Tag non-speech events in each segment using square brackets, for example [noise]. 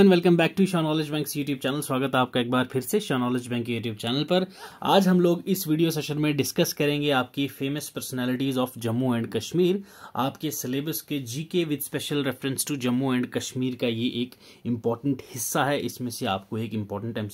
And welcome back to Shah knowledge bank YouTube channel स्वागत है आपका एक बार फिर से Shah knowledge bank YouTube channel पर आज हम लोग इस वीडियो सेशन में डिस्कस करेंगे आपकी famous personalities of Jammu and Kashmir आपके सिलेबस के GK with special reference to Jammu and Kashmir का ये एक इम्पॉर्टेंट हिस्सा है इसमें से आपको एक इम्पॉर्टेंट एम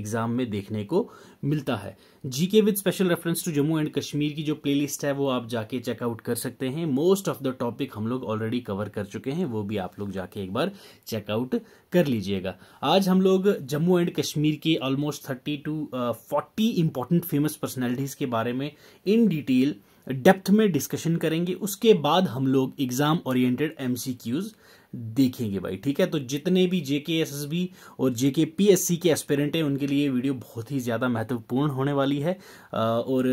एग्ज़ाम में देखने को मिलता है GK with special reference to Jammu and Kashmir की जो प्लेलिस्ट है वो आप जाके चेकआउट कर सकते हैं मोस्ट ऑफ द टॉपिक हम लोग ऑलरेडी कवर कर चुके हैं वो भी आप लोग जाके एक बार चेकआउट कर लीजिएगा आज हम लोग जम्मू एंड कश्मीर के almost thirty to forty important famous personalities के बारे में इन डिटेल डेप्थ में डिस्कशन करेंगे उसके बाद हम लोग एग्ज़ाम ओरिएंटेड एमसीक्यूज़ देखेंगे भाई ठीक है तो जितने भी जेके एस एस बी और जेके पी एस सी के एस्पेरेंट हैं उनके लिए वीडियो बहुत ही ज़्यादा महत्वपूर्ण होने वाली है और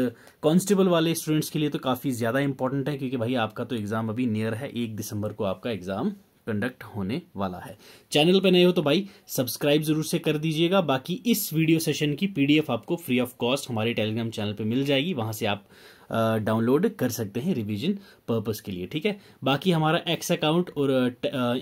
कांस्टेबल वाले स्टूडेंट्स के लिए तो काफ़ी ज़्यादा इंपॉर्टेंट है क्योंकि भाई आपका तो एग्ज़ाम अभी नियर है एक दिसंबर को आपका एग्ज़ाम कंडक्ट होने वाला है चैनल पर नए हो तो भाई सब्सक्राइब जरूर से कर दीजिएगा बाकी इस वीडियो सेशन की पीडीएफ आपको फ्री ऑफ कॉस्ट हमारे टेलीग्राम चैनल पे मिल जाएगी वहां से आप डाउनलोड कर सकते हैं रिविजन पर्पस के लिए ठीक है बाकी हमारा एक्स अकाउंट और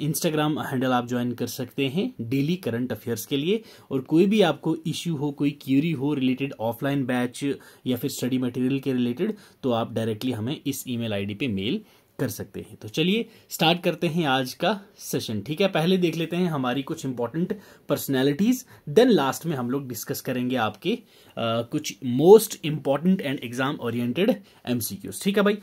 इंस्टाग्राम हैंडल आप ज्वाइन कर सकते हैं डेली करंट अफेयर्स के लिए और कोई भी आपको इश्यू हो कोई क्यूरी हो रिलेटेड ऑफलाइन बैच या फिर स्टडी मटेरियल के रिलेटेड तो आप डायरेक्टली हमें इस ईमेल आईडी पे मेल कर सकते हैं तो चलिए स्टार्ट करते हैं आज का सेशन ठीक है पहले देख लेते हैं हमारी कुछ इंपॉर्टेंट पर्सनैलिटीज़ देन लास्ट में हम लोग डिस्कस करेंगे आपके आ, कुछ most important and exam oriented MCQs ठीक है भाई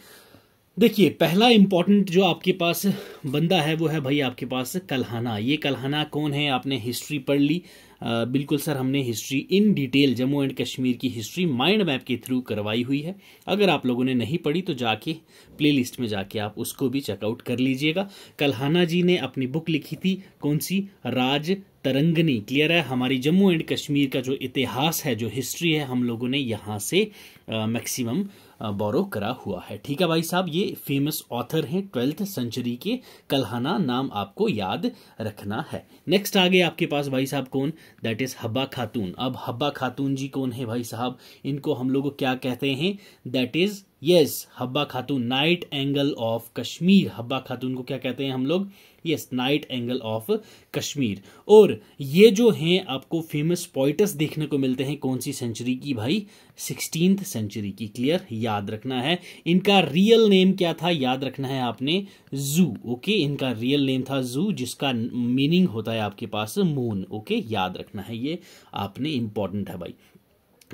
देखिए पहला इम्पॉर्टेंट जो आपके पास बंदा है वो है भाई आपके पास कलहाना ये कलहाना कौन है आपने हिस्ट्री पढ़ ली आ, बिल्कुल सर हमने history in detail Jammu and Kashmir की हिस्ट्री माइंड मैप के थ्रू करवाई हुई है अगर आप लोगों ने नहीं पढ़ी तो जाके प्लेलिस्ट में जाके आप उसको भी चेकआउट कर लीजिएगा कलहाना जी ने अपनी बुक लिखी थी कौन सी राज तरंगनी क्लियर है हमारी जम्मू एंड कश्मीर का जो इतिहास है जो हिस्ट्री है हम लोगों ने यहाँ से मैक्सिमम बोरो करा हुआ है ठीक है भाई साहब ये फेमस ऑथर हैं ट्वेल्थ सेंचुरी के कलहाना नाम आपको याद रखना है नेक्स्ट आगे आपके पास भाई साहब कौन दैट इज़ हब्बा खातून अब हब्बा खातून जी कौन है भाई साहब इनको हम लोग क्या कहते हैं that is yes Habba Khatoon nightingale of Kashmir Habba Khatoon को क्या कहते हैं हम लोग yes nightingale of Kashmir और ये जो हैं आपको फेमस पॉइटस देखने को मिलते हैं कौन सी सेंचुरी की भाई सिक्सटीन सेंचुरी की क्लियर याद रखना है इनका रियल नेम क्या था याद रखना है आपने जू ओके इनका रियल नेम था जू जिसका मीनिंग होता है आपके पास मून ओके याद रखना है ये आपने इंपॉर्टेंट है भाई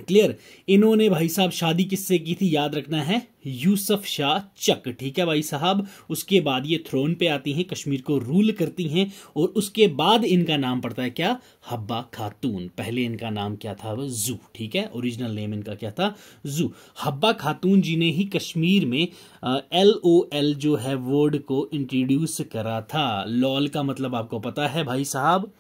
क्लियर इन्होंने भाई साहब शादी किससे की थी याद रखना है यूसुफ शाह चक ठीक है भाई साहब उसके बाद ये थ्रोन पे आती हैं कश्मीर को रूल करती हैं और उसके बाद इनका नाम पड़ता है क्या हब्बा खातून पहले इनका नाम क्या था जू ठीक है ओरिजिनल नेम इनका क्या था जू हब्बा खातून जी ने ही कश्मीर में एल ओ एल जो है वर्ड को इंट्रोड्यूस करा था लॉल का मतलब आपको पता है भाई साहब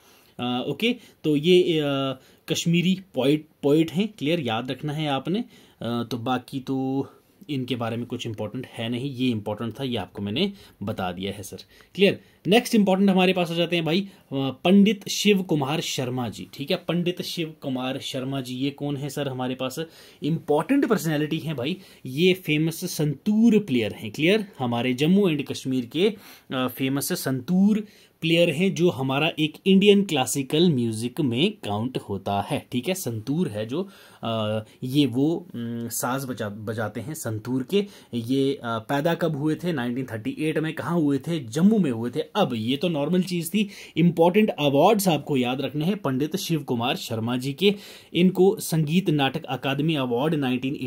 ओके तो ये आ, कश्मीरी पॉइट पॉइट हैं क्लियर याद रखना है आपने आ, तो बाकी तो इनके बारे में कुछ इंपॉर्टेंट है नहीं ये इंपॉर्टेंट था ये आपको मैंने बता दिया है सर क्लियर नेक्स्ट इंपॉर्टेंट हमारे पास हो जाते हैं भाई पंडित शिव कुमार शर्मा जी ठीक है पंडित शिव कुमार शर्मा जी ये कौन है सर हमारे पास इंपॉर्टेंट पर्सनैलिटी है भाई ये फेमस संतूर प्लेयर हैं क्लियर हमारे जम्मू एंड कश्मीर के फेमस संतूर प्लेयर हैं जो हमारा एक इंडियन क्लासिकल म्यूज़िक में काउंट होता है ठीक है संतूर है जो आ, ये वो साज बजा बजाते हैं संतूर के ये आ, पैदा कब हुए थे 1938 में कहाँ हुए थे जम्मू में हुए थे अब ये तो नॉर्मल चीज़ थी इम्पॉर्टेंट अवार्ड्स आपको याद रखने हैं पंडित शिव कुमार शर्मा जी के इनको संगीत नाटक अकादमी अवार्ड नाइनटीन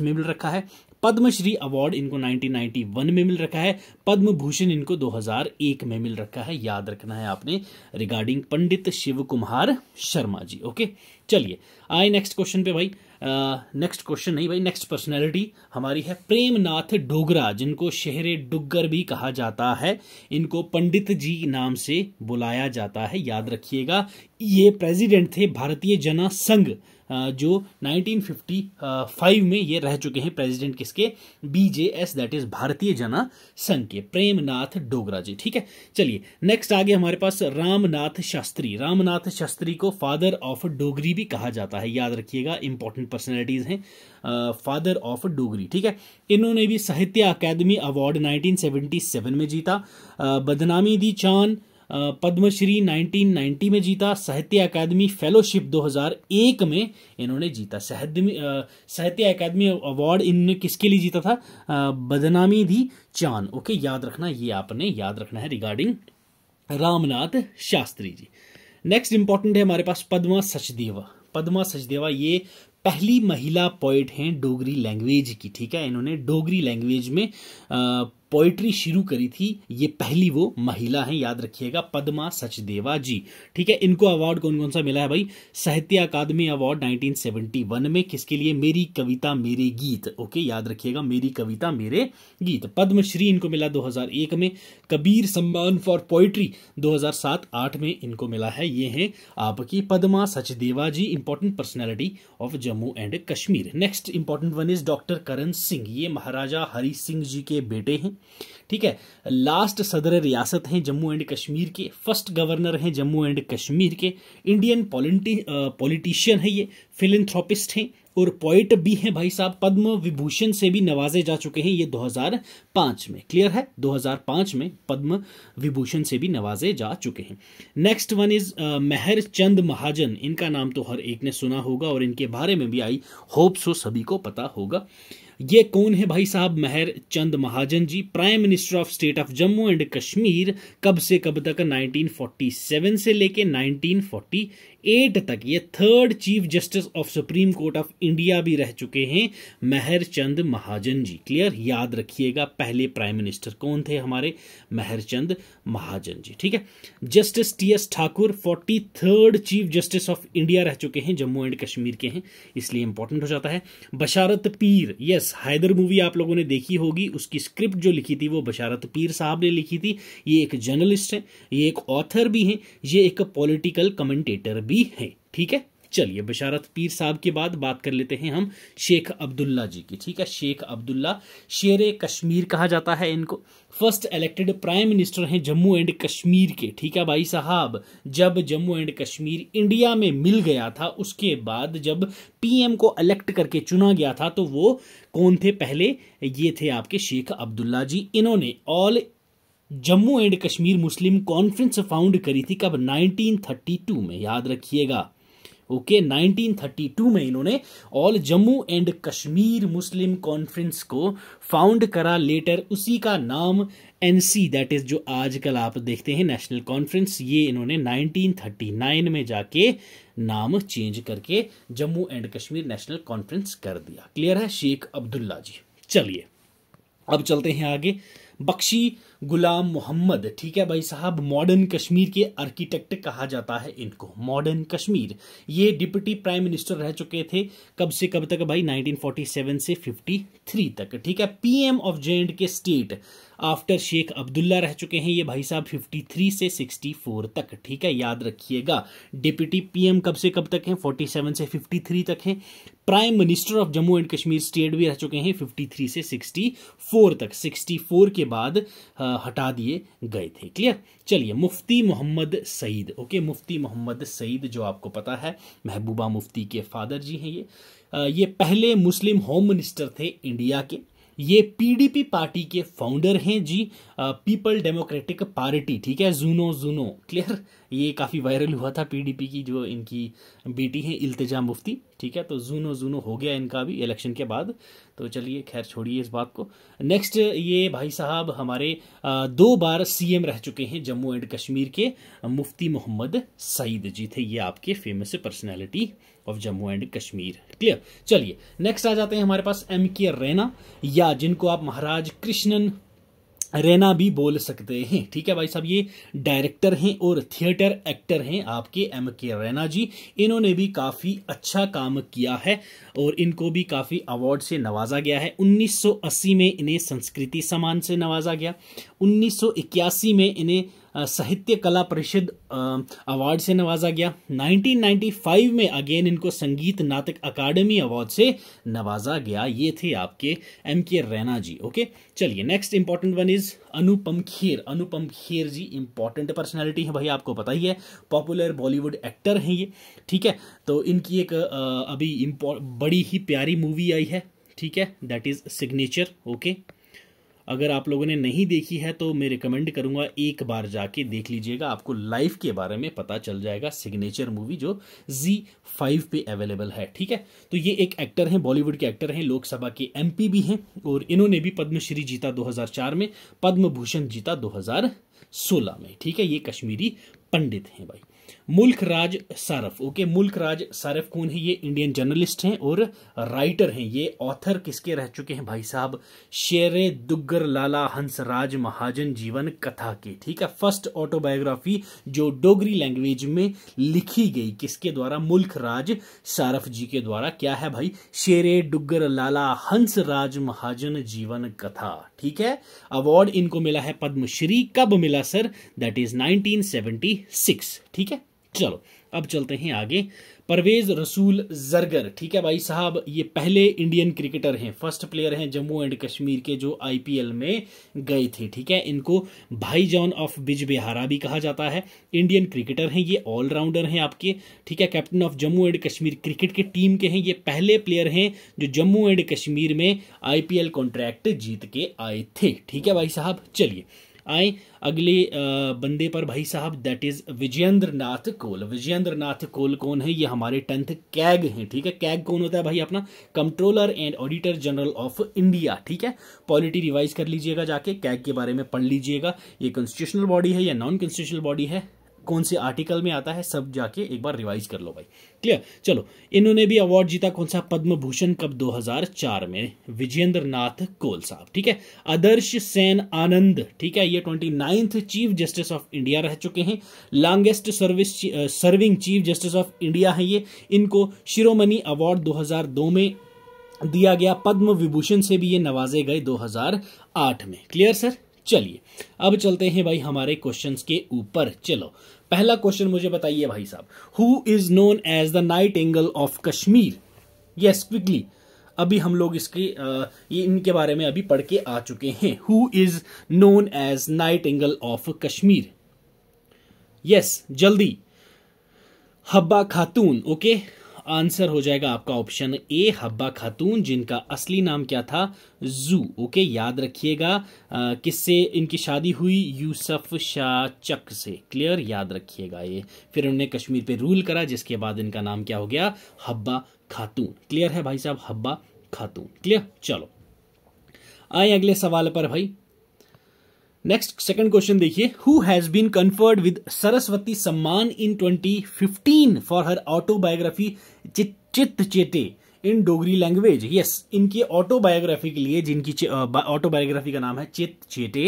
में मिल रखा है पद्मश्री अवार्ड इनको 1991 में मिल रखा है पद्म भूषण इनको 2001 में मिल रखा है याद रखना है आपने रिगार्डिंग पंडित शिव कुमार शर्मा जी ओके चलिए आए नेक्स्ट क्वेश्चन पे भाई नेक्स्ट uh, क्वेश्चन नहीं भाई नेक्स्ट पर्सनैलिटी हमारी है प्रेमनाथ डोगरा जिनको शहर डुग्गर भी कहा जाता है इनको पंडित जी नाम से बुलाया जाता है याद रखिएगा ये प्रेसिडेंट थे भारतीय जना संघ जो 1955 में ये रह चुके हैं प्रेसिडेंट किसके बीजेएस दैट इज भारतीय जना संघ के प्रेमनाथ डोगरा जी ठीक है चलिए नेक्स्ट आगे हमारे पास रामनाथ शास्त्री रामनाथ शास्त्री को फादर ऑफ डोगरी भी कहा जाता है याद रखिएगा इंपॉर्टेंट पर्सनैलिटीज हैं फादर ऑफ डोगरी ठीक है इन्होंने भी साहित्य अकादमी अवार्ड नाइनटीन में जीता बदनामी दी चांद पद्मश्री 1990 में जीता साहित्य अकादमी फेलोशिप 2001 में इन्होंने जीता साहित्य साहित्य अकादमी अवार्ड इनने किसके लिए जीता था बदनामी दी चांद ओके याद रखना ये आपने याद रखना है regarding Ramnath Shastri ji next important है हमारे पास पद्मा सचदेवा पद्मा सचदेवा ये पहली महिला पोइट हैं डोगरी लैंग्वेज की ठीक है इन्होंने डोगरी लैंग्वेज में पोइट्री शुरू करी थी ये पहली वो महिला हैं याद रखिएगा पद्मा सचदेवा जी ठीक है इनको अवार्ड कौन कौन सा मिला है भाई साहित्य अकादमी अवार्ड 1971 में किसके लिए मेरी कविता मेरे गीत ओके याद रखिएगा मेरी कविता मेरे गीत पद्मश्री इनको मिला 2001 में कबीर सम्मान फॉर पोइट्री 2007-8 में इनको मिला है ये हैं आपकी Padma Sachdeva ji important personality of Jammu and Kashmir next important one is doctor Karan Singh ये महाराजा हरि सिंह जी के बेटे हैं ठीक है लास्ट सदर रियासत हैं जम्मू एंड कश्मीर के फर्स्ट गवर्नर हैं जम्मू एंड कश्मीर के इंडियन पॉलिटिशियन है ये फिलेंथ्रोपिस्ट हैं और पोइट भी हैं भाई साहब पद्म विभूषण से भी नवाजे जा चुके हैं ये 2005 में क्लियर है 2005 में पद्म विभूषण से भी नवाजे जा चुके हैं next one is Mehr Chand Mahajan इनका नाम तो हर एक ने सुना होगा और इनके बारे में भी आई होप सो सभी को पता होगा ये कौन है भाई साहब Mehr Chand Mahajan ji prime minister of state of Jammu and Kashmir कब से कब तक 1947 से लेके 1948 तक ये third chief justice of supreme court of India भी रह चुके हैं महर चंद महाजन जी क्लियर याद रखिएगा पहले प्राइम मिनिस्टर कौन थे हमारे महर चंद महाजन जी ठीक है justice T S Thakur forty third chief justice of India रह चुके हैं जम्मू एंड कश्मीर के हैं इसलिए इंपॉर्टेंट हो जाता है बशारत पीर यस हैदर मूवी आप लोगों ने देखी होगी उसकी स्क्रिप्ट जो लिखी थी वो बशारत पीर साहब ने लिखी थी ये एक जर्नलिस्ट है ये एक ऑथर भी हैं ये एक पॉलिटिकल कमेंटेटर भी हैं ठीक है चलिए बशारत पीर साहब के बाद बात कर लेते हैं हम शेख अब्दुल्ला जी की ठीक है शेख अब्दुल्ला शेर कश्मीर कहा जाता है इनको फर्स्ट इलेक्टेड प्राइम मिनिस्टर हैं जम्मू एंड कश्मीर के ठीक है भाई साहब जब जम्मू एंड कश्मीर इंडिया में मिल गया था उसके बाद जब पीएम को इलेक्ट करके चुना गया था तो वो कौन थे पहले ये थे आपके शेख अब्दुल्ला जी इन्होंने all Jammu and Kashmir Muslim conference found करी थी कब 1932 में याद रखिएगा ओके okay, 1932 में इन्होंने all Jammu and Kashmir Muslim conference को फाउंड करा लेटर उसी का नाम एनसी दैट इज़ जो आजकल आप देखते हैं नेशनल कॉन्फ्रेंस ये इन्होंने 1939 में जाके नाम चेंज करके Jammu and Kashmir national conference कर दिया क्लियर है शेख अब्दुल्ला जी चलिए अब चलते हैं आगे बख्शी गुलाम मोहम्मद ठीक है भाई साहब मॉडर्न कश्मीर के आर्किटेक्ट कहा जाता है इनको मॉडर्न कश्मीर ये डिप्टी प्राइम मिनिस्टर रह चुके थे कब से कब तक भाई 1947 से 53 तक ठीक है PM of J and K state after Sheikh Abdullah रह चुके हैं ये भाई साहब 53 से 64 तक ठीक है याद रखिएगा डिप्टी पीएम कब से कब तक हैं 47 से 53 तक हैं prime minister of Jammu and Kashmir state भी रह चुके हैं 53 से 64 तक 64 के बाद आ, हटा दिए गए थे क्लियर चलिए मुफ्ती मोहम्मद सईद ओके मुफ्ती मोहम्मद सईद जो आपको पता है महबूबा मुफ्ती के फादर जी हैं ये आ, ये पहले मुस्लिम होम मिनिस्टर थे इंडिया के ये पीडीपी पार्टी के फाउंडर हैं जी पीपल डेमोक्रेटिक पार्टी ठीक है जूनो जूनो क्लियर ये काफ़ी वायरल हुआ था पीडीपी की जो इनकी बेटी है इल्तजा मुफ्ती ठीक है तो जूनो जूनो हो गया इनका भी इलेक्शन के बाद तो चलिए खैर छोड़िए इस बात को नेक्स्ट ये भाई साहब हमारे दो बार सीएम रह चुके हैं जम्मू एंड कश्मीर के मुफ्ती मोहम्मद सईद जी थे ये आपके famous personality of Jammu and Kashmir clear चलिए नेक्स्ट आ जाते हैं हमारे पास एम के रैना या जिनको आप महाराज कृष्णन रैना भी बोल सकते हैं ठीक है भाई साहब ये डायरेक्टर हैं और थिएटर एक्टर हैं आपके एम के रैना जी इन्होंने भी काफ़ी अच्छा काम किया है और इनको भी काफ़ी अवार्ड से नवाजा गया है 1980 में इन्हें संस्कृति सम्मान से नवाजा गया 1981 में इन्हें साहित्य कला परिषद अवार्ड से नवाजा गया 1995 में अगेन इनको संगीत नाटक अकादमी अवार्ड से नवाजा गया ये थे आपके M K Raina ji okay चलिए next important one is Anupam Kher Anupam Kher ji important personality है भाई आपको पता ही है पॉपुलर बॉलीवुड एक्टर हैं ये ठीक है तो इनकी एक अभी बड़ी ही प्यारी मूवी आई है ठीक है दैट इज़ सिग्नेचर ओके अगर आप लोगों ने नहीं देखी है तो मैं रिकमेंड करूँगा एक बार जाके देख लीजिएगा आपको लाइफ के बारे में पता चल जाएगा सिग्नेचर मूवी जो जी फाइव पे अवेलेबल है ठीक है तो ये एक एक्टर हैं बॉलीवुड के एक्टर हैं लोकसभा के एम भी हैं और इन्होंने भी पद्मश्री जीता दो में पद्म भूषण जीता दो में ठीक है ये कश्मीरी पंडित हैं भाई मुल्क राज सारफ ओके मुल्क राज सारफ कौन है ये इंडियन जर्नलिस्ट हैं और राइटर हैं ये ऑथर किसके रह चुके हैं भाई साहब शेर दुग्गर लाला हंसराज महाजन जीवन कथा के ठीक है फर्स्ट ऑटोबायोग्राफी जो डोगरी लैंग्वेज में लिखी गई किसके द्वारा मुल्क राज सारफ जी के द्वारा क्या है भाई शेर डुग्गर लाला राज महाजन जीवन कथा ठीक है अवार्ड इनको मिला है पद्मश्री कब मिला सर दैट इज नाइनटीन ठीक है चलो अब चलते हैं आगे परवेज रसूल जरगर ठीक है भाई साहब ये पहले इंडियन क्रिकेटर हैं फर्स्ट प्लेयर हैं जम्मू एंड कश्मीर के जो आईपीएल में गए थे ठीक है इनको भाई जॉन ऑफ बिज बिहारा भी कहा जाता है इंडियन क्रिकेटर हैं ये ऑलराउंडर हैं आपके ठीक है captain of Jammu and Kashmir cricket के टीम के हैं ये पहले प्लेयर हैं जो जम्मू एंड कश्मीर में आई कॉन्ट्रैक्ट जीत के आए थे ठीक है भाई साहब चलिए आए अगले बंदे पर भाई साहब दैट इज़ विजेंद्र नाथ कोल विजेंद्र नाथ कोल कौन है ये हमारे टेंथ कैग हैं ठीक है कैग कौन होता है भाई अपना controller and auditor general of India ठीक है पॉलिटी रिवाइज कर लीजिएगा जाके कैग के बारे में पढ़ लीजिएगा ये कॉन्स्टिट्यूशनल बॉडी है या नॉन कॉन्स्टिट्यूशनल बॉडी है कौन से आर्टिकल में आता है सब जाके एक बार रिवाइज कर लो भाई क्लियर चलो इन्होंने भी अवार्ड जीता कौन सा पद्म भूषण कप 2004 में विजेंद्र नाथ कोल साहब ठीक है आदर्श सेन आनंद ठीक है ये twenty ninth chief justice of India रह चुके हैं longest service serving chief justice of India है ये इनको शिरोमणि अवार्ड 2002 में दिया गया पद्म विभूषण से भी ये नवाजे गए 2008 में क्लियर सर चलिए अब चलते हैं भाई हमारे क्वेश्चंस के ऊपर चलो पहला क्वेश्चन मुझे बताइए भाई साहब who is known as the nightingale of Kashmir yes quickly अभी हम लोग इसके ये इनके बारे में अभी पढ़ के आ चुके हैं who is known as nightingale of Kashmir yes जल्दी हब्बा खातून ओके okay? आंसर हो जाएगा आपका ऑप्शन ए हब्बा खातून जिनका असली नाम क्या था जू ओके याद रखिएगा किससे इनकी शादी हुई यूसफ शाह चक से क्लियर याद रखिएगा ये फिर उन्होंने कश्मीर पे रूल करा जिसके बाद इनका नाम क्या हो गया हब्बा खातून क्लियर है भाई साहब हब्बा खातून क्लियर चलो आए अगले सवाल पर भाई नेक्स्ट सेकंड क्वेश्चन देखिए who has been conferred with Saraswati Samman in 2015 for her autobiography Chit Chete in Dogri language yes इनकी ऑटोबायोग्राफी के लिए जिनकी ऑटोबायोग्राफी का नाम है चित चेटे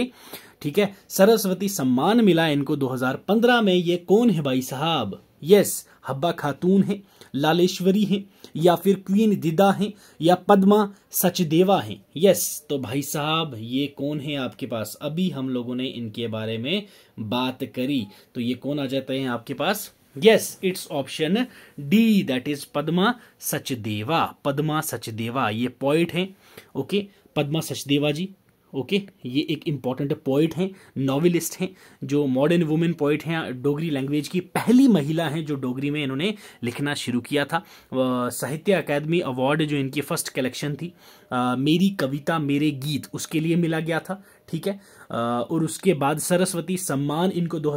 ठीक है सरस्वती सम्मान मिला इनको 2015 में ये कौन है भाई साहब यस हब्बा खातून है लालेश्वरी हैं या फिर क्वीन दिदा हैं या पद्मा सचदेवा हैं यस तो भाई साहब ये कौन है आपके पास अभी हम लोगों ने इनके बारे में बात करी तो ये कौन आ जाते हैं आपके पास yes it's option D that is Padma Sachdeva Padma Sachdeva ये पॉइंट हैं ओके पद्मा सचदेवा जी ओके ये एक इम्पॉर्टेंट पोइट हैं नॉवलिस्ट हैं जो मॉडर्न वुमेन पोइट हैं डोगरी लैंग्वेज की पहली महिला हैं जो डोगरी में इन्होंने लिखना शुरू किया था साहित्य अकादमी अवार्ड जो इनकी फर्स्ट कलेक्शन थी आ, मेरी कविता मेरे गीत उसके लिए मिला गया था ठीक है आ, और उसके बाद सरस्वती सम्मान इनको दो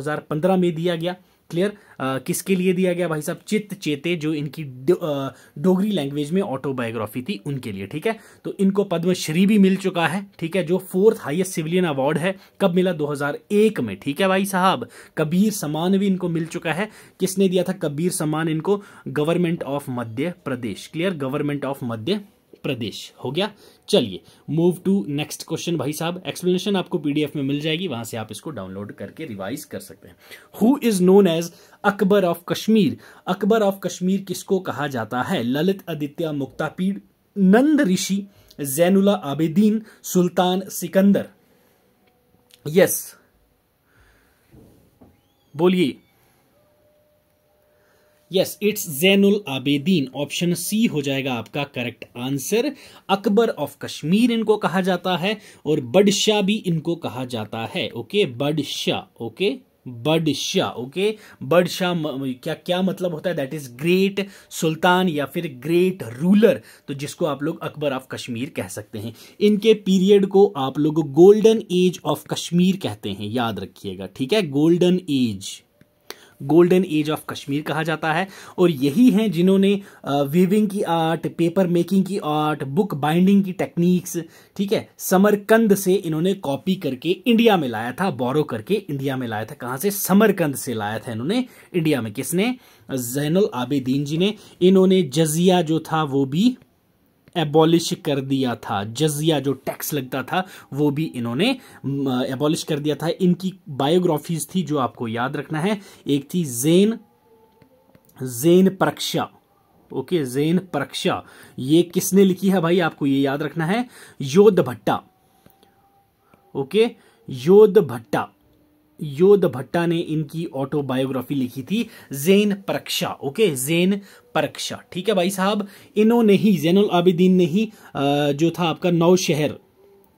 में दिया गया क्लियर uh, किसके लिए दिया गया भाई साहब चित्त चेते जो इनकी uh, डोगरी लैंग्वेज में ऑटोबायोग्राफी थी उनके लिए ठीक है तो इनको पद्मश्री भी मिल चुका है ठीक है जो फोर्थ हाईएस्ट सिविलियन अवार्ड है कब मिला 2001 में ठीक है भाई साहब कबीर सम्मान भी इनको मिल चुका है किसने दिया था कबीर सम्मान इनको government of Madhya Pradesh clear government of Madhya Pradesh हो गया चलिए मूव टू नेक्स्ट क्वेश्चन भाई साहब एक्सप्लेनेशन आपको पीडीएफ में मिल जाएगी वहां से आप इसको डाउनलोड करके रिवाइज कर सकते हैं who is known as Akbar of Kashmir Akbar of Kashmir किसको कहा जाता है ललित आदित्य मुक्तापीड नंद ऋषि जैनुला आबेदीन सुल्तान सिकंदर यस बोलिए yes it's Zainul Abidin option C हो जाएगा आपका correct answer Akbar of Kashmir इनको कहा जाता है और बडशाह भी इनको कहा जाता है okay Budshah okay Budshah okay Budshah क्या क्या मतलब होता है दैट इज ग्रेट सुल्तान या फिर ग्रेट रूलर तो जिसको आप लोग अकबर ऑफ कश्मीर कह सकते हैं इनके पीरियड को आप लोग गोल्डन एज ऑफ कश्मीर कहते हैं याद रखिएगा ठीक है golden age golden age of Kashmir कहा जाता है और यही हैं जिन्होंने वीविंग की आर्ट पेपर मेकिंग की आर्ट बुक बाइंडिंग की टेक्निक्स ठीक है समरकंद से इन्होंने कॉपी करके इंडिया में लाया था बोरो करके इंडिया में लाया था कहाँ से समरकंद से लाया था इन्होंने इंडिया में किसने जैनल आबेदीन जी ने इन्होंने जजिया जो था वो भी एबॉलिश कर दिया था जजिया जो टैक्स लगता था वो भी इन्होंने एबॉलिश कर दिया था इनकी बायोग्राफीज थी जो आपको याद रखना है एक थी जेन जेन परक्षा ओके जेन परक्षा ये किसने लिखी है भाई आपको ये याद रखना है योद भट्टा ओके योद भट्टा योद भट्टा ने इनकी ऑटोबायोग्राफी लिखी थी जैन परक्षा ओके जैन परक्षा ठीक है भाई साहब इन्होंने ही जैनुल आबिदीन ने ही जो था आपका नौशहर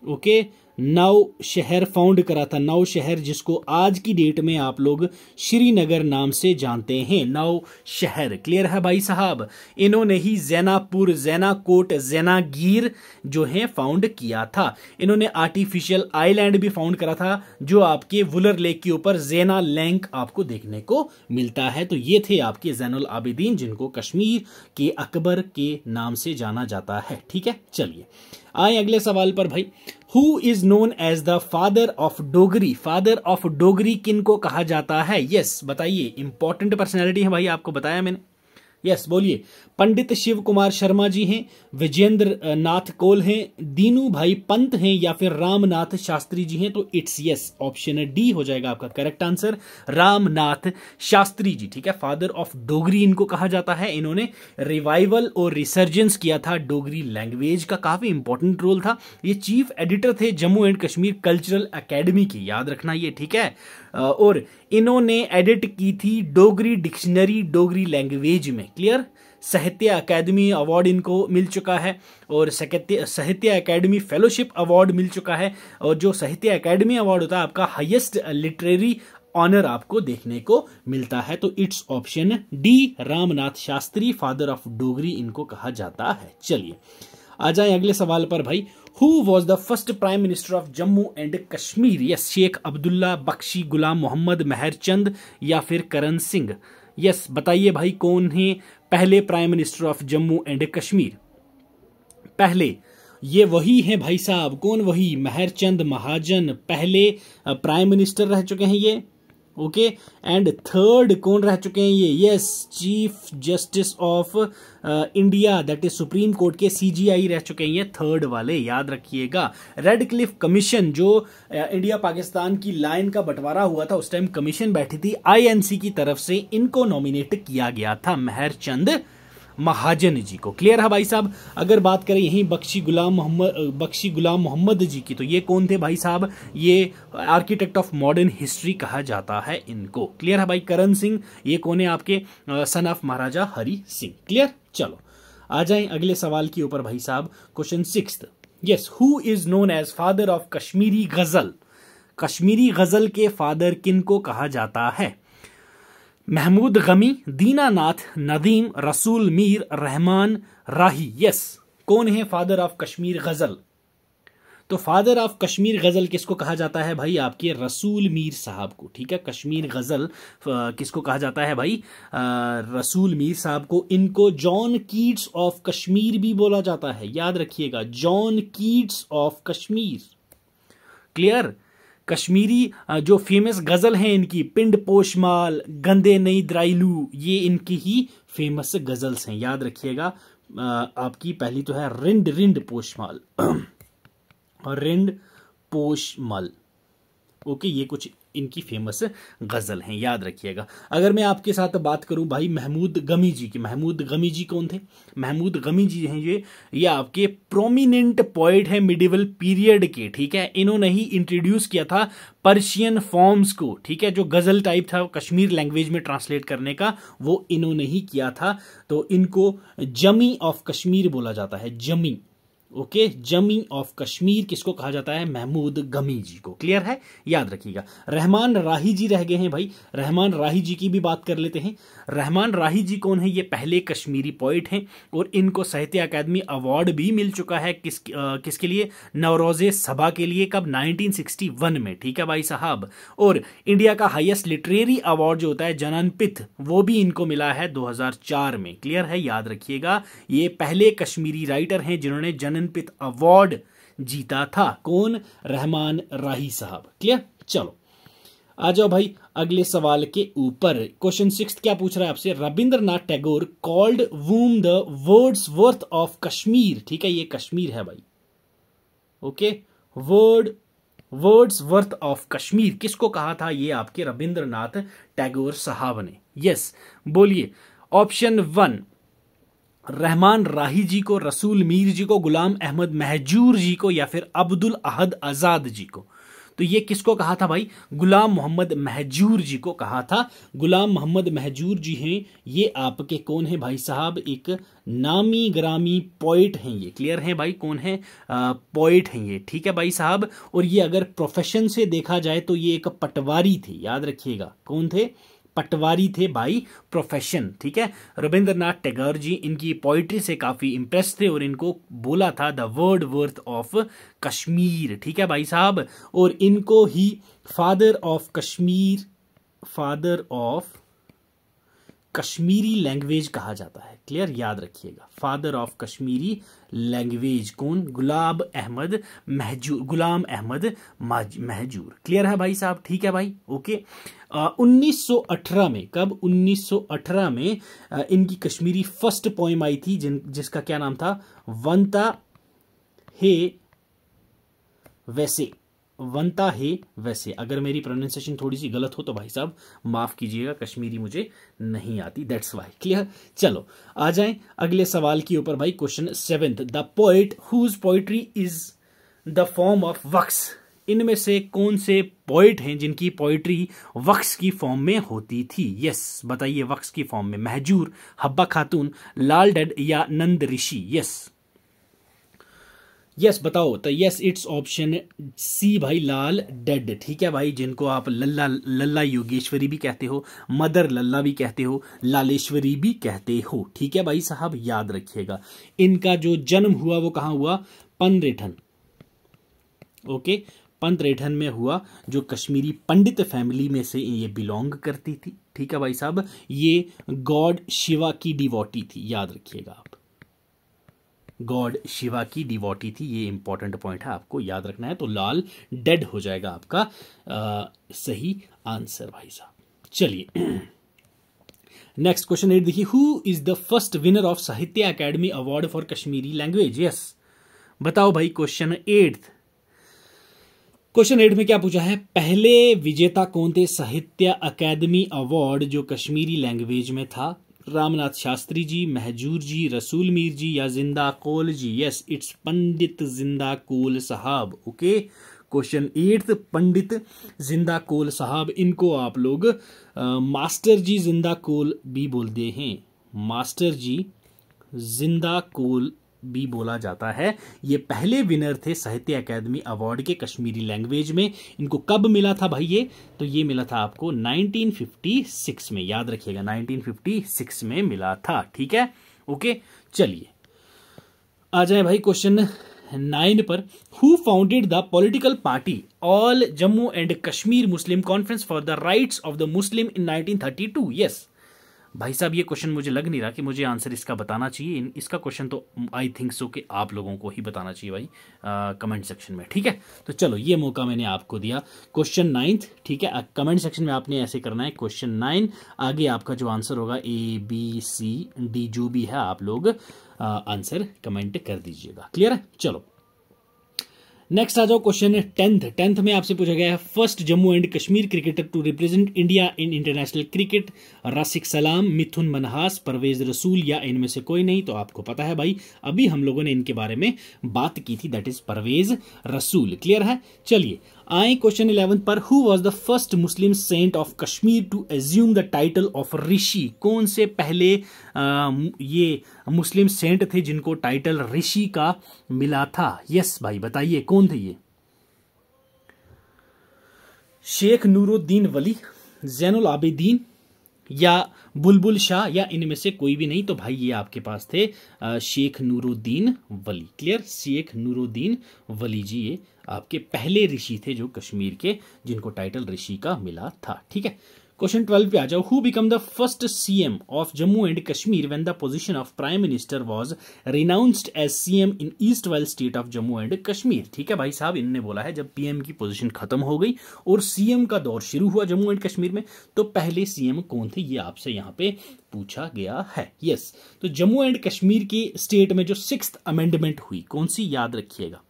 ओके ओके नव शहर फाउंड करा था नव शहर जिसको आज की डेट में आप लोग श्रीनगर नाम से जानते हैं नव शहर क्लियर है भाई साहब इन्होंने ही जैनापुर जैना कोट जैनागीर जो है फाउंड किया था इन्होंने आर्टिफिशियल आइलैंड भी फाउंड करा था जो आपके वुलर लेक के ऊपर जैना लैंक आपको देखने को मिलता है तो ये थे आपके जैनुल आबिदीन जिनको कश्मीर के अकबर के नाम से जाना जाता है ठीक है चलिए आए अगले सवाल पर भाई who is known as the father of Dogri father of Dogri किन को कहा जाता है यस yes, बताइए इंपॉर्टेंट पर्सनैलिटी है भाई आपको बताया मैंने यस बोलिए पंडित शिव कुमार शर्मा जी हैं विजेंद्र नाथ कोल हैं दीनू भाई पंत हैं या फिर रामनाथ शास्त्री जी हैं तो इट्स यस ऑप्शन डी हो जाएगा आपका करेक्ट आंसर रामनाथ शास्त्री जी ठीक है फादर ऑफ डोगरी इनको कहा जाता है इन्होंने रिवाइवल और रिसर्जेंस किया था डोगरी लैंग्वेज का काफ़ी इंपॉर्टेंट रोल था ये चीफ एडिटर थे Jammu and Kashmir cultural academy की याद रखना ये ठीक है और इन्होंने एडिट की थी डोगरी डिक्शनरी डोगरी लैंग्वेज में क्लियर साहित्य अकेडमी अवार्ड इनको मिल चुका है और साहित्य अकेडमी फेलोशिप अवार्ड मिल चुका है और जो साहित्य अकेडमी अवार्ड होता है आपका हाईएस्ट लिटरेरी ऑनर आपको देखने को मिलता है तो it's option D Ramnath Shastri father of Dogri इनको कहा जाता है चलिए आ जाए अगले सवाल पर भाई who was the first prime minister of Jammu and Kashmir yes Sheikh Abdullah Bakshi Ghulam Mohammad Mehrchand या फिर करण सिंह यस बताइए भाई कौन है पहले prime minister of Jammu and Kashmir पहले ये वही हैं भाई साहब कौन वही महरचंद महाजन पहले प्राइम मिनिस्टर रह चुके हैं ये ओके एंड थर्ड कौन रह चुके हैं ये yes chief justice of India that is supreme court के सीजीआई रह चुके हैं ये थर्ड वाले याद रखिएगा रेड क्लिफ कमीशन जो इंडिया uh, पाकिस्तान की लाइन का बंटवारा हुआ था उस टाइम कमीशन बैठी थी आईएनसी की तरफ से इनको नॉमिनेट किया गया था मेहर चंद महाजन जी को क्लियर है भाई साहब अगर बात करें यहीं बख्शी गुलाम मोहम्मद बख्शी गुलाम मोहम्मद जी की तो ये कौन थे भाई साहब ये आर्किटेक्ट ऑफ मॉडर्न हिस्ट्री कहा जाता है इनको क्लियर है भाई करण सिंह ये कौन है आपके son of Maharaja Hari Singh clear चलो आ जाए अगले सवाल के ऊपर भाई साहब question six yes who is known as father of Kashmiri ghazal Kashmiri गजल के फादर किन को कहा जाता है महमूद गमी दीनानाथ नदीम रसूल मीर रहमान राही यस कौन है फादर ऑफ कश्मीर गज़ल तो फादर ऑफ कश्मीर गज़ल किसको कहा जाता है भाई आपके रसूल मीर साहब को ठीक है कश्मीर गज़ल किसको कहा जाता है भाई आ, रसूल मीर साहब को इनको जॉन कीट्स ऑफ कश्मीर भी बोला जाता है याद रखिएगा John Keats of Kashmir clear Kashmiri जो फेमस गज़ल हैं इनकी पिंड पोशमाल गंदे नई द्राइलू ये इनकी ही फेमस गज़ल्स हैं याद रखिएगा आपकी पहली तो है रिंड रिंड पोशमाल [clears throat] और रिंड पोशमल ओके ये कुछ इनकी फेमस गज़ल हैं याद रखिएगा अगर मैं आपके साथ बात करूं भाई महमूद गमी जी की महमूद गमी जी कौन थे महमूद गमी जी हैं ये ये आपके प्रोमिनेंट पॉइट हैं मिडिवल पीरियड के ठीक है इन्होंने ही इंट्रोड्यूस किया था पर्शियन फॉर्म्स को ठीक है जो गज़ल टाइप था कश्मीर लैंग्वेज में ट्रांसलेट करने का वो इन्होंने ही किया था तो इनको जमी ऑफ कश्मीर बोला जाता है जमी ओके जमी ऑफ कश्मीर किसको कहा जाता है महमूद गमी जी को क्लियर है याद रखिएगा रहमान राही जी रह गए हैं भाई रहमान राही जी की भी बात कर लेते हैं रहमान राही जी कौन है ये पहले कश्मीरी पोइट हैं और इनको साहित्य अकादमी अवार्ड भी मिल चुका है किस आ, किसके लिए नवरोजे सभा के लिए कब नाइनटीन में ठीक है भाई साहब और इंडिया का हाइस्ट लिटरेरी अवार्ड जो होता है जनानपिथ वो भी इनको मिला है दो में क्लियर है याद रखिएगा ये पहले कश्मीरी राइटर हैं जिन्होंने जनन अनपित अवार्ड जीता था कौन रहमान राही साहब क्लियर चलो आ जाओ भाई अगले सवाल के ऊपर क्वेश्चन सिक्स क्या पूछ रहा है आपसे Rabindranath Tagore called whom the Wordsworth of Kashmir ठीक है ये कश्मीर है भाई okay word Wordsworth of Kashmir किसको कहा था ये आपके रविंद्रनाथ टैगोर साहब ने यस बोलिए ऑप्शन वन रहमान राही जी को रसूल मीर जी को गुलाम अहमद महजूर जी को या फिर अब्दुल अहद आज़ाद जी को तो ये किसको कहा था भाई गुलाम मोहम्मद महजूर जी को कहा था गुलाम मोहम्मद महजूर जी हैं ये आपके कौन हैं भाई साहब एक नामी ग्रामी पोइट हैं ये क्लियर हैं भाई कौन है पोइट हैं ये ठीक है भाई साहब और ये अगर प्रोफेशन से देखा जाए तो ये एक पटवारी थे याद रखिएगा कौन थे पटवारी थे बाई प्रोफेशन ठीक है रविंद्रनाथ टैगोर जी इनकी पोइट्री से काफ़ी इंप्रेस थे और इनको बोला था the Wordsworth of Kashmir ठीक है भाई साहब और इनको ही father of Kashmir father of Kashmiri language कहा जाता है क्लियर याद रखिएगा फादर ऑफ कश्मीरी लैंग्वेज कौन गुलाब अहमद महजूर गुलाम अहमद महजूर क्लियर है भाई साहब ठीक है भाई ओके आ, 1918 में कब 1918 में आ, इनकी कश्मीरी फर्स्ट पोइम आई थी जिन जिसका क्या नाम था वंता हे वैसे वनता है वैसे अगर मेरी प्रोनाउंसिएशन थोड़ी सी गलत हो तो भाई साहब माफ़ कीजिएगा कश्मीरी मुझे नहीं आती दैट्स वाई क्लियर चलो आ जाए अगले सवाल के ऊपर भाई question seventh the poet whose poetry is the form of vakhs इनमें से कौन से पोइट हैं जिनकी पोइट्री वक्स की फॉर्म में होती थी यस बताइए वक्स की फॉर्म में महजूर हब्बा खातून लाल डड या नंद ऋषि यस यस बताओ तो यस इट्स ऑप्शन सी भाई लाल डेड ठीक है भाई जिनको आप लल्ला लल्ला योगेश्वरी भी कहते हो मदर लल्ला भी कहते हो लालेश्वरी भी कहते हो ठीक है भाई साहब याद रखिएगा इनका जो जन्म हुआ वो कहाँ हुआ पनरेठन ओके पंतरेठन में हुआ जो कश्मीरी पंडित फैमिली में से ये बिलोंग करती थी ठीक है भाई साहब ये गॉड शिवा की डिवोटी थी याद रखिएगा आप गॉड शिवा की डिवोटी थी ये इंपॉर्टेंट पॉइंट है आपको याद रखना है तो लाल डेड हो जाएगा आपका आ, सही आंसर भाई साहब चलिए नेक्स्ट क्वेश्चन एट देखिए who is the first winner of Sahitya Akademi award for Kashmiri language yes बताओ भाई क्वेश्चन एट क्वेश्चन एट में क्या पूछा है पहले विजेता कौन थे साहित्य अकेडमी अवार्ड जो कश्मीरी लैंग्वेज में था रामनाथ शास्त्री जी महजूर जी रसूल मीर जी या जिंदा कोल जी यस इट्स पंडित जिंदा कोल साहब ओके क्वेश्चन एट्थ पंडित जिंदा कोल साहब इनको आप लोग आ, मास्टर जी जिंदा कोल भी बोलते हैं मास्टर जी जिंदा कोल भी बोला जाता है ये पहले विनर थे साहित्य अकादमी अवार्ड के कश्मीरी लैंग्वेज में इनको कब मिला था भाई ये तो ये मिला था आपको 1956 में याद रखिएगा 1956 में मिला था ठीक है ओके चलिए आ जाए भाई क्वेश्चन नाइन पर who founded the political party all Jammu and Kashmir Muslim conference for the rights of the Muslim in 1932 yes yes. भाई साहब ये क्वेश्चन मुझे लग नहीं रहा कि मुझे आंसर इसका बताना चाहिए इसका क्वेश्चन तो आई थिंक सो कि आप लोगों को ही बताना चाहिए भाई कमेंट सेक्शन में ठीक है तो चलो ये मौका मैंने आपको दिया क्वेश्चन नाइन्थ ठीक है कमेंट सेक्शन में आपने ऐसे करना है क्वेश्चन नाइन आगे आपका जो आंसर होगा ए बी सी डी जो भी है आप लोग आंसर कमेंट कर दीजिएगा क्लियर है चलो नेक्स्ट आ जाओ क्वेश्चन है टेंथ टेंथ में आपसे पूछा गया है first Jammu and Kashmir cricketer to represent India in international cricket Rasikh Salam Mithun Manhas Parvez रसूल या इनमें से कोई नहीं तो आपको पता है भाई अभी हम लोगों ने इनके बारे में बात की थी दैट इज परवेज रसूल क्लियर है चलिए आए क्वेश्चन इलेवन पर who was the first Muslim saint of Kashmir to assume the title of Rishi कौन से पहले आ, ये मुस्लिम सेंट थे जिनको टाइटल ऋषि का मिला था यस भाई बताइए कौन थे ये शेख नूरुद्दीन वली जैनुल आबिदीन या बुलबुल शाह या इनमें से कोई भी नहीं तो भाई ये आपके पास थे शेख नूरुद्दीन वली क्लियर शेख नूरुद्दीन वली जी ये आपके पहले ऋषि थे जो कश्मीर के जिनको टाइटल ऋषि का मिला था ठीक है क्वेश्चन ट्वेल्व पे आ जाओ who become the first CM of Jammu and Kashmir when the position of prime minister was renounced as CM in erstwhile state of Jammu and Kashmir ठीक है भाई साहब इनने बोला है जब पीएम की पोजीशन खत्म हो गई और सीएम का दौर शुरू हुआ जम्मू एंड कश्मीर में तो पहले सीएम कौन थे ये आपसे यहाँ पे पूछा गया है यस yes. तो जम्मू एंड कश्मीर की स्टेट में जो सिक्स अमेंडमेंट हुई कौन सी याद रखिएगा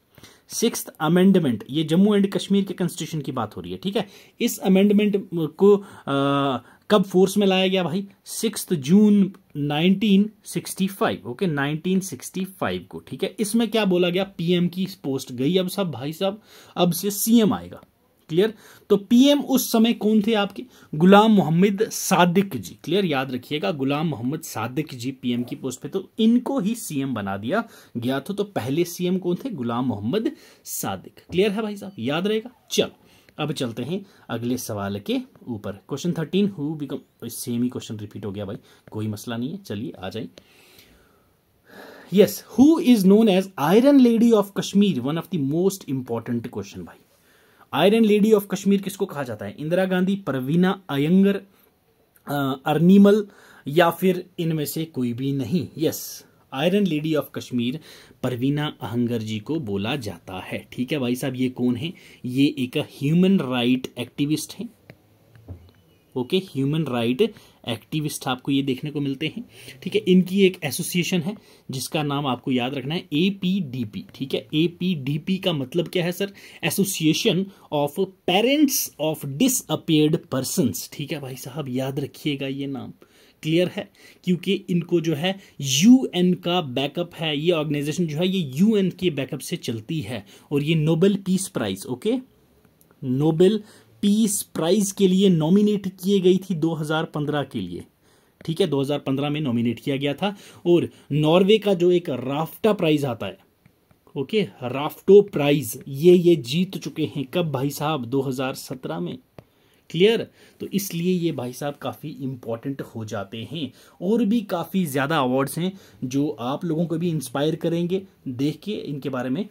सिक्स अमेंडमेंट ये जम्मू एंड कश्मीर के कॉन्स्टिट्यूशन की बात हो रही है ठीक है इस अमेंडमेंट को आ, कब फोर्स में लाया गया भाई सिक्स जून 1965 ओके 1965 को ठीक है इसमें क्या बोला गया पीएम की पोस्ट गई अब सब भाई साहब अब से सीएम आएगा क्लियर तो पीएम उस समय कौन थे आपके गुलाम मोहम्मद सादिक जी क्लियर याद रखिएगा गुलाम मोहम्मद सादिक जी पीएम की पोस्ट पे तो इनको ही सीएम बना दिया गया था तो पहले सीएम कौन थे गुलाम मोहम्मद सादिक क्लियर है भाई साहब याद रहेगा चलो अब चलते हैं अगले सवाल के ऊपर question thirteen who become same ही क्वेश्चन रिपीट हो गया भाई कोई मसला नहीं है चलिए आ जाए yes who is known as iron lady of Kashmir one of the most important question भाई आयरन लेडी ऑफ कश्मीर किसको कहा जाता है इंदिरा गांधी परवीना अयंगर अर्नीमल या फिर इनमें से कोई भी नहीं yes iron lady of Kashmir Parveena Ahangar ji को बोला जाता है ठीक है भाई साहब ये कौन है ये एक ह्यूमन राइट एक्टिविस्ट हैं ओके ह्यूमन राइट एक्टिविस्ट आपको ये देखने को मिलते हैं ठीक है इनकी एक एसोसिएशन है जिसका नाम आपको याद रखना है ए ठीक है ए का मतलब क्या है sir association of parents of disappeared person ठीक है भाई साहब याद रखिएगा ये नाम क्लियर है क्योंकि इनको जो है यूएन का बैकअप है ये ऑर्गेनाइजेशन जो है ये यूएन के बैकअप से चलती है और ये Nobel peace prize okay Nobel peace prize के लिए नॉमिनेट किए गई थी 2015 के लिए ठीक है 2015 में नॉमिनेट किया गया था और नॉर्वे का जो एक राफ्टा प्राइज़ आता है ओके राफ्टो प्राइज़ ये ये जीत चुके हैं कब भाई साहब 2017 में क्लियर तो इसलिए ये भाई साहब काफ़ी इम्पॉर्टेंट हो जाते हैं और भी काफ़ी ज़्यादा अवार्ड्स हैं जो आप लोगों को भी इंस्पायर करेंगे देख के इनके बारे में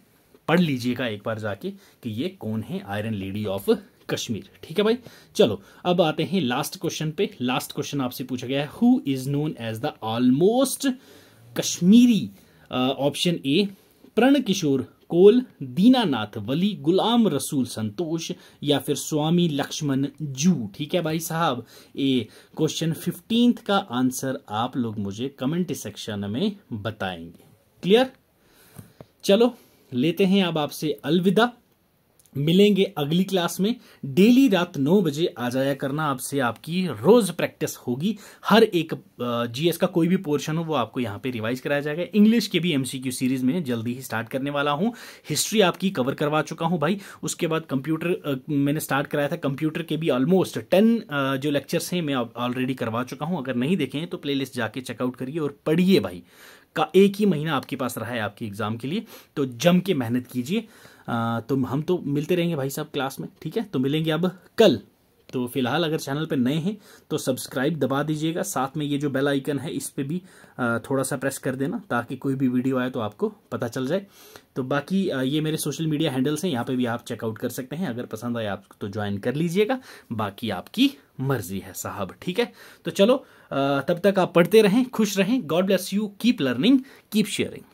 पढ़ लीजिएगा एक बार जाके कि ये कौन है आयरन लेडी ऑफ कश्मीर ठीक है भाई चलो अब आते हैं लास्ट क्वेश्चन पे लास्ट क्वेश्चन आपसे पूछा गया है who is known as the almost Kashmiri option A Pran Kishore कोल दीनानाथ वली गुलाम रसूल संतोष या फिर स्वामी लक्ष्मण जू ठीक है भाई साहब ए क्वेश्चन फिफ्टींथ का आंसर आप लोग मुझे कमेंट सेक्शन में बताएंगे क्लियर चलो लेते हैं अब आपसे अलविदा मिलेंगे अगली क्लास में डेली रात नौ बजे आ जाया करना आपसे आपकी रोज प्रैक्टिस होगी हर एक जीएस का कोई भी पोर्शन हो वो आपको यहाँ पे रिवाइज कराया जाएगा इंग्लिश के भी एमसीक्यू सीरीज में जल्दी ही स्टार्ट करने वाला हूँ हिस्ट्री आपकी कवर करवा चुका हूँ भाई उसके बाद कंप्यूटर मैंने स्टार्ट कराया था कंप्यूटर के भी ऑलमोस्ट टेन जो लेक्चर्स हैं मैं ऑलरेडी करवा चुका हूँ अगर नहीं देखें तो प्ले जाके चेकआउट करिए और पढ़िए भाई का एक ही महीना आपके पास रहा है आपके एग्जाम के लिए तो जम के मेहनत कीजिए तो हम तो मिलते रहेंगे भाई साहब क्लास में ठीक है तो मिलेंगे अब कल तो फिलहाल अगर चैनल पर नए हैं तो सब्सक्राइब दबा दीजिएगा साथ में ये जो बेल आइकन है इस पर भी थोड़ा सा प्रेस कर देना ताकि कोई भी वीडियो आए तो आपको पता चल जाए तो बाकी ये मेरे सोशल मीडिया हैंडल्स हैं यहाँ पे भी आप चेकआउट कर सकते हैं अगर पसंद आए आप तो ज्वाइन कर लीजिएगा बाकी आपकी मर्जी है साहब ठीक है तो चलो तब तक आप पढ़ते रहें खुश रहें God bless you keep learning keep sharing